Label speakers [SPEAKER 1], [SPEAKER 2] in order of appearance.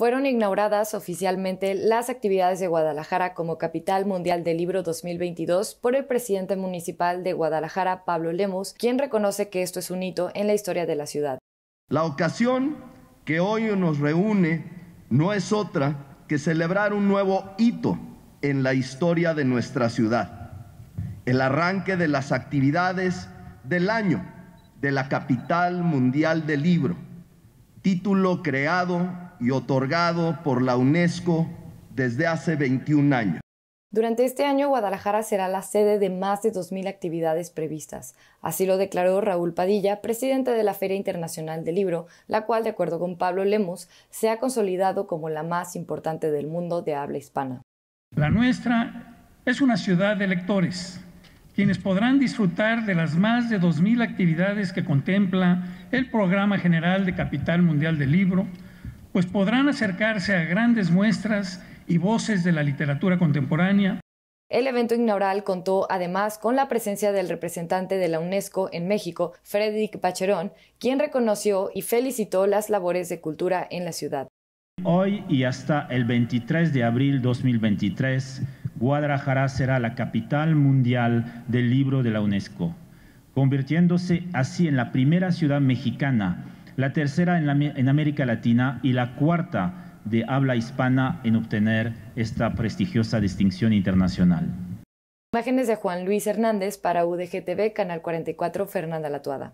[SPEAKER 1] fueron inauguradas oficialmente las actividades de Guadalajara como capital mundial del libro 2022 por el presidente municipal de Guadalajara, Pablo lemos quien reconoce que esto es un hito en la historia de la ciudad.
[SPEAKER 2] La ocasión que hoy nos reúne no es otra que celebrar un nuevo hito en la historia de nuestra ciudad, el arranque de las actividades del año de la capital mundial del libro, título creado y otorgado por la UNESCO desde hace 21 años.
[SPEAKER 1] Durante este año, Guadalajara será la sede de más de 2.000 actividades previstas. Así lo declaró Raúl Padilla, presidente de la Feria Internacional del Libro, la cual, de acuerdo con Pablo Lemos, se ha consolidado como la más importante del mundo de habla hispana.
[SPEAKER 3] La nuestra es una ciudad de lectores, quienes podrán disfrutar de las más de 2.000 actividades que contempla el Programa General de Capital Mundial del Libro, pues podrán acercarse a grandes muestras y voces de la literatura contemporánea.
[SPEAKER 1] El evento inaugural contó además con la presencia del representante de la UNESCO en México, Frederick Bacherón, quien reconoció y felicitó las labores de cultura en la ciudad.
[SPEAKER 4] Hoy y hasta el 23 de abril 2023, Guadalajara será la capital mundial del libro de la UNESCO, convirtiéndose así en la primera ciudad mexicana la tercera en, América Latina y la cuarta de habla hispana en obtener esta prestigiosa distinción internacional.
[SPEAKER 1] Imágenes de Juan Luis Hernández para UDGTV, Canal 44, Fernanda Latuada.